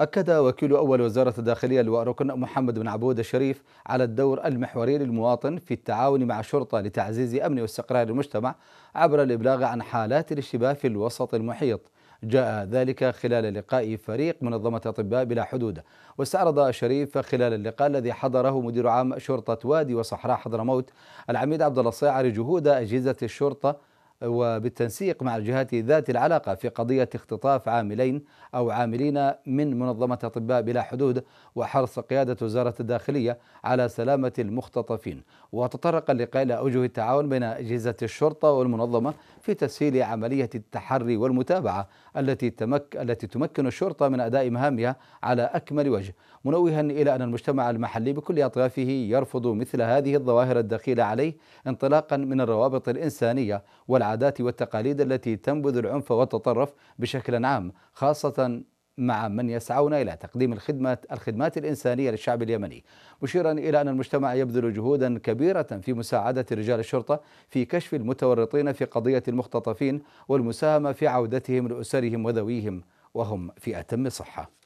أكد وكيل أول وزارة الداخلية اللواء ركن محمد بن عبود الشريف على الدور المحوري للمواطن في التعاون مع الشرطة لتعزيز أمن واستقرار المجتمع عبر الإبلاغ عن حالات الاشتباه في الوسط المحيط جاء ذلك خلال لقاء فريق منظمة أطباء بلا حدود واستعرض الشريف خلال اللقاء الذي حضره مدير عام شرطة وادي وصحراء حضرموت العميد عبد الله الصيعري جهود أجهزة الشرطة وبالتنسيق مع الجهات ذات العلاقة في قضية اختطاف عاملين أو عاملين من منظمة أطباء بلا حدود وحرص قيادة وزارة الداخلية على سلامة المختطفين وتطرق اللقاء إلى أوجه التعاون بين أجهزة الشرطة والمنظمة في تسهيل عملية التحري والمتابعة التي تمك التي تمكن الشرطة من أداء مهامها على أكمل وجه منوها إلى أن المجتمع المحلي بكل أطرافه يرفض مثل هذه الظواهر الدخيلة عليه انطلاقا من الروابط الإنسانية والعالمية العادات والتقاليد التي تنبذ العنف والتطرف بشكل عام خاصة مع من يسعون إلى تقديم الخدمات الخدمات الإنسانية للشعب اليمني مشيرا إلى أن المجتمع يبذل جهودا كبيرة في مساعدة رجال الشرطة في كشف المتورطين في قضية المختطفين والمساهمة في عودتهم لأسرهم وذويهم وهم في أتم صحة